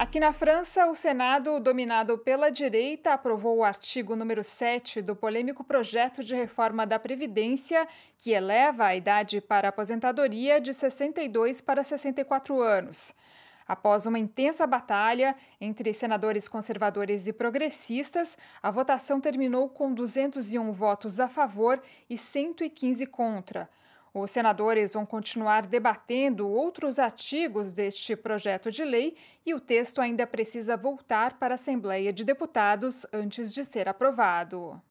Aqui na França, o Senado, dominado pela direita, aprovou o artigo número 7 do polêmico projeto de reforma da Previdência, que eleva a idade para a aposentadoria de 62 para 64 anos. Após uma intensa batalha entre senadores conservadores e progressistas, a votação terminou com 201 votos a favor e 115 contra. Os senadores vão continuar debatendo outros artigos deste projeto de lei e o texto ainda precisa voltar para a Assembleia de Deputados antes de ser aprovado.